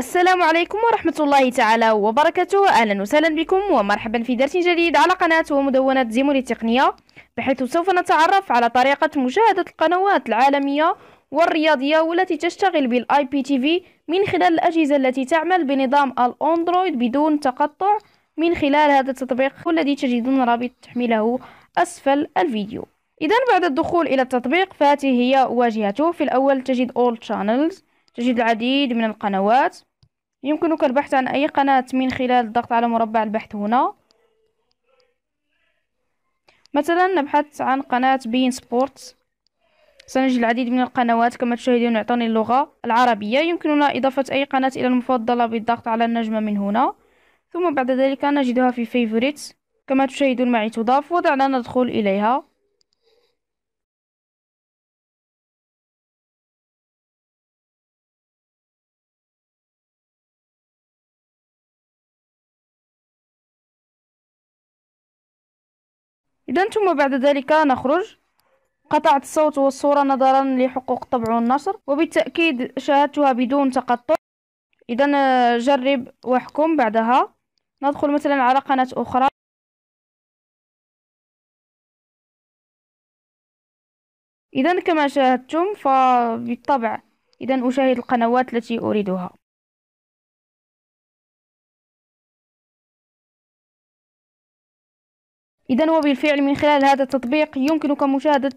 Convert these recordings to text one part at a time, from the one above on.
السلام عليكم ورحمة الله تعالى وبركاته أهلا وسهلا بكم ومرحبا في درس جديد على قناة ومدونة زيمو للتقنية بحيث سوف نتعرف على طريقة مشاهدة القنوات العالمية والرياضية والتي تشتغل بالاي بي تي في من خلال الأجهزة التي تعمل بنظام الأندرويد بدون تقطع من خلال هذا التطبيق والذي تجدون رابط تحميله أسفل الفيديو إذا بعد الدخول إلى التطبيق فهذه هي واجهته في الأول تجد All Channels تجد العديد من القنوات يمكنك البحث عن أي قناة من خلال الضغط على مربع البحث هنا مثلا نبحث عن قناة بين سبورتس سنجد العديد من القنوات كما تشاهدون أعطاني اللغة العربية يمكننا إضافة أي قناة إلى المفضلة بالضغط على النجمة من هنا ثم بعد ذلك نجدها في فيفوريتس كما تشاهدون معي تضاف ودعنا ندخل إليها إذا ثم بعد ذلك نخرج قطعت الصوت والصورة نظرا لحقوق الطبع والنشر وبالتأكيد شاهدتها بدون تقطع إذا آه، جرب واحكم بعدها ندخل مثلا على قناة أخرى إذا كما شاهدتم فبالطبع إذا أشاهد القنوات التي أريدها إذا وبالفعل من خلال هذا التطبيق يمكنك مشاهدة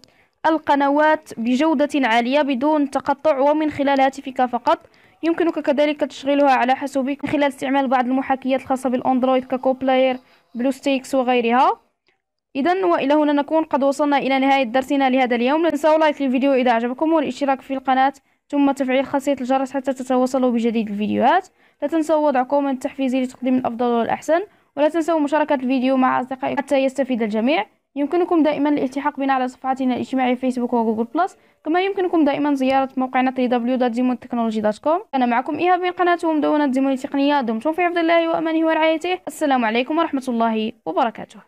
القنوات بجودة عالية بدون تقطع ومن خلال هاتفك فقط يمكنك كذلك تشغيلها على حاسوبك من خلال استعمال بعض المحاكيات الخاصة بالأندرويد ككو بلاير بلوستيكس وغيرها إذا وإلى هنا نكون قد وصلنا إلى نهاية درسنا لهذا اليوم لا تنسوا لايك للفيديو إذا أعجبكم والاشتراك في القناة ثم تفعيل خاصية الجرس حتى تتواصلوا بجديد الفيديوهات لا تنسوا وضع كومنت تحفيزي لتقديم الأفضل والأحسن ولا تنسوا مشاركة الفيديو مع أصدقائكم حتى يستفيد الجميع يمكنكم دائما الالتحاق بنا على صفحتنا الاجتماعية فيسبوك وجوجل بلس كما يمكنكم دائما زيارة موقعنا www.zimontechnology.com أنا معكم إيهاب من قناة ومدونة زيمون التقنية دمتم في حفظ الله وأمانه ورعايته السلام عليكم ورحمة الله وبركاته